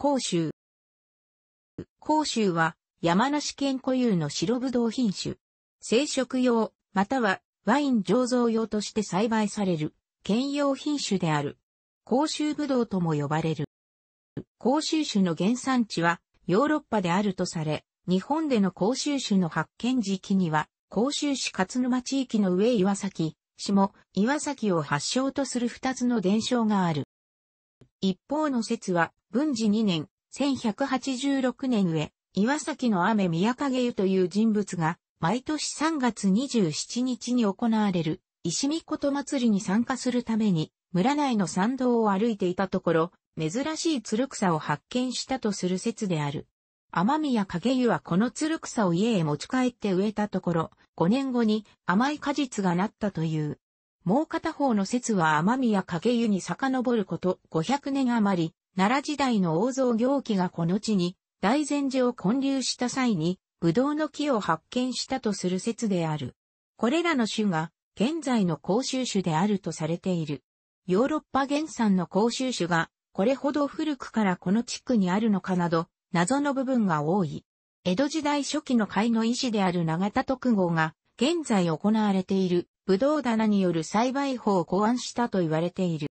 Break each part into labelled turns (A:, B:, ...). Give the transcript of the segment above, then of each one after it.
A: 甲州。甲州は山梨県固有の白ぶどう品種。生食用、またはワイン醸造用として栽培される、兼用品種である。甲州ぶどうとも呼ばれる。甲州種の原産地はヨーロッパであるとされ、日本での甲州種の発見時期には、甲州市勝沼地域の上岩崎、下岩崎を発祥とする二つの伝承がある。一方の説は、文治2年、1186年上、岩崎の雨宮影湯という人物が、毎年3月27日に行われる、石見琴祭りに参加するために、村内の参道を歩いていたところ、珍しい鶴草を発見したとする説である。天宮影湯はこの鶴草を家へ持ち帰って植えたところ、5年後に甘い果実がなったという。もう片方の説は天宮影湯に遡ること500年余り、奈良時代の王蔵行基がこの地に大禅寺を建立した際に、ぶどうの木を発見したとする説である。これらの種が現在の甲州種であるとされている。ヨーロッパ原産の甲州種がこれほど古くからこの地区にあるのかなど、謎の部分が多い。江戸時代初期の会の医師である永田徳号が現在行われているブドウ棚による栽培法を考案したと言われている。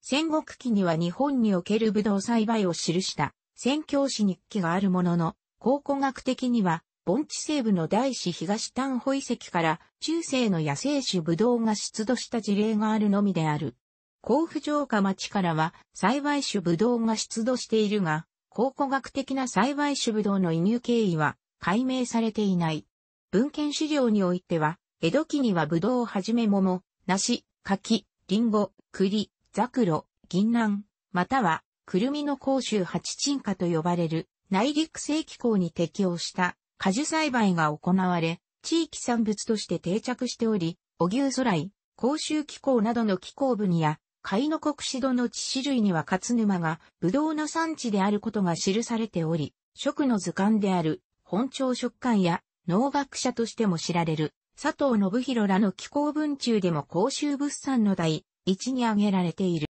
A: 戦国期には日本におけるブドウ栽培を記した宣教師日記があるものの、考古学的には盆地西部の大師東丹保遺跡から中世の野生種ブドウが出土した事例があるのみである。甲府城下町からは栽培種ブドウが出土しているが、考古学的な栽培種ブドウの移入経緯は解明されていない。文献資料においては、江戸期にはブドウをはじめ桃、梨、柿、リンゴ、栗、ザクロ、銀杏、または、くるみの甲州八鎮花と呼ばれる内陸性気候に適応した果樹栽培が行われ、地域産物として定着しており、お牛空来、甲州気候などの気候分や、貝の国志戸の致死類には勝沼が、ぶどうの産地であることが記されており、食の図鑑である、本朝食感や、農学者としても知られる、佐藤信弘らの気候文中でも公衆物産の第一に挙げられている。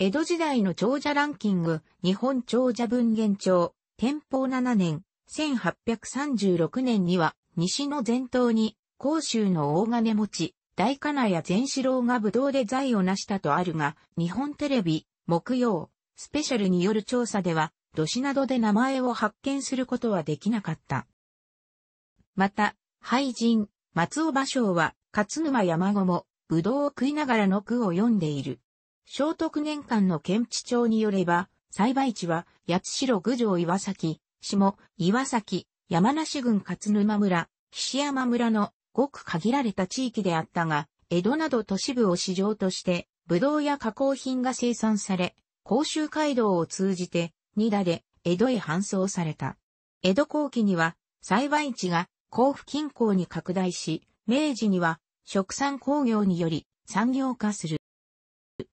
A: 江戸時代の長者ランキング、日本長者文言帳、天保7年、1836年には、西の前頭に、甲州の大金持ち、大金谷善四郎が武道で財を成したとあるが、日本テレビ、木曜、スペシャルによる調査では、土市などで名前を発見することはできなかった。また、廃人、松尾芭蕉は、勝沼山後も、ぶどうを食いながらの句を読んでいる。聖徳年間の県知町によれば、栽培地は、八代郡上岩崎、下、岩崎、山梨郡勝沼村、岸山村の、ごく限られた地域であったが、江戸など都市部を市場として、ぶどうや加工品が生産され、甲州街道を通じて、二田で、江戸へ搬送された。江戸後期には、栽培地が甲府近郊に拡大し、明治には食産工業により産業化する。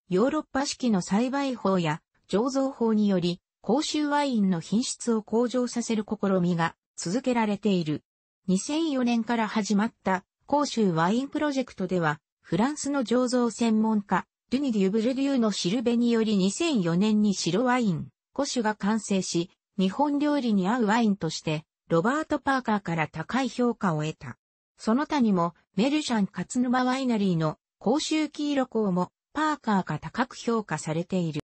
A: ヨーロッパ式の栽培法や醸造法により、甲州ワインの品質を向上させる試みが続けられている。2004年から始まった甲州ワインプロジェクトでは、フランスの醸造専門家、ドュニ・デュブルデューのシルベにより2004年に白ワイン、古酒が完成し、日本料理に合うワインとしてロバート・パーカーから高い評価を得た。その他にも、メルシャン・カツヌマ・ワイナリーの公衆黄色港も、パーカーが高く評価されている。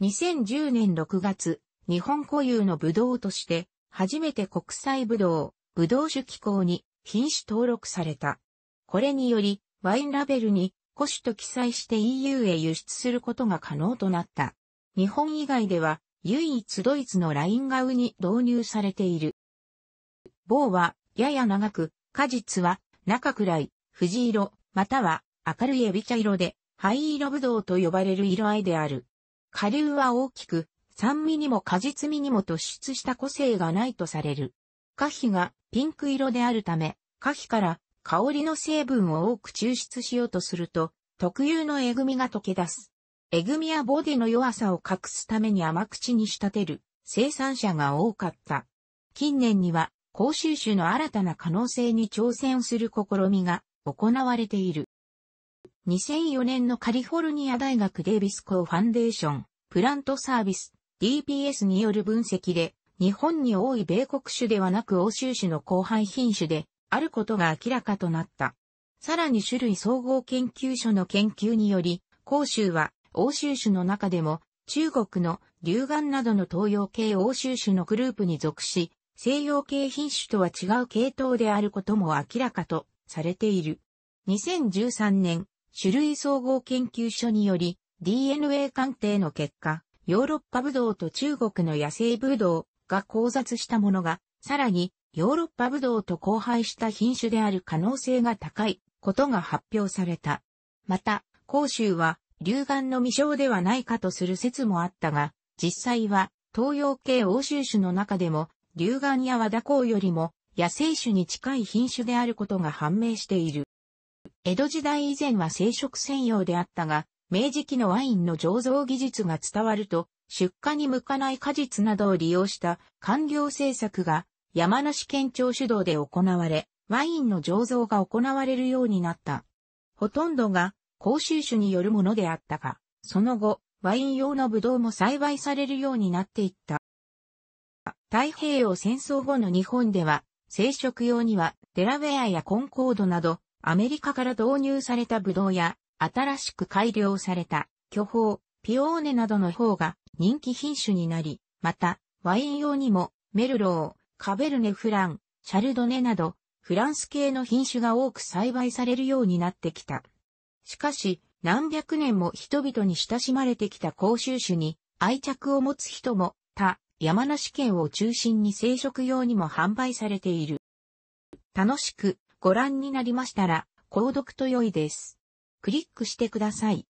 A: 2010年6月、日本固有のブドウとして、初めて国際ブドウ、ブドウ種機構に品種登録された。これにより、ワインラベルに古種と記載して EU へ輸出することが可能となった。日本以外では、唯一ドイツのラインガウに導入されている。棒はやや長く、果実は中くらい、藤色、または明るいエビ茶色で、灰色ぶどうと呼ばれる色合いである。下流は大きく、酸味にも果実味にも突出した個性がないとされる。花皮がピンク色であるため、花皮から香りの成分を多く抽出しようとすると、特有のえぐみが溶け出す。えぐみやボディの弱さを隠すために甘口に仕立てる生産者が多かった。近年には、甲州種の新たな可能性に挑戦する試みが行われている。2004年のカリフォルニア大学デイビスコーファンデーション、プラントサービス、DPS による分析で、日本に多い米国種ではなく欧州種の後輩品種であることが明らかとなった。さらに種類総合研究所の研究により、甲州は欧州種の中でも、中国の龍眼などの東洋系欧州種のグループに属し、西洋系品種とは違う系統であることも明らかとされている。2013年、種類総合研究所により DNA 鑑定の結果、ヨーロッパブドウと中国の野生ブドウが交雑したものが、さらにヨーロッパブドウと交配した品種である可能性が高いことが発表された。また、甲州は流眼の未生ではないかとする説もあったが、実際は東洋系欧州種の中でも、流眼や和田港よりも野生種に近い品種であることが判明している。江戸時代以前は生殖専用であったが、明治期のワインの醸造技術が伝わると、出荷に向かない果実などを利用した官僚政策が山梨県庁主導で行われ、ワインの醸造が行われるようになった。ほとんどが甲州種によるものであったが、その後、ワイン用のブドウも栽培されるようになっていった。太平洋戦争後の日本では、生殖用にはデラウェアやコンコードなど、アメリカから導入されたブドウや、新しく改良された巨峰、ピオーネなどの方が人気品種になり、また、ワイン用にも、メルロー、カベルネフラン、シャルドネなど、フランス系の品種が多く栽培されるようになってきた。しかし、何百年も人々に親しまれてきた甲州種に愛着を持つ人も、他、山梨県を中心に生殖用にも販売されている。楽しくご覧になりましたら、購読と良いです。クリックしてください。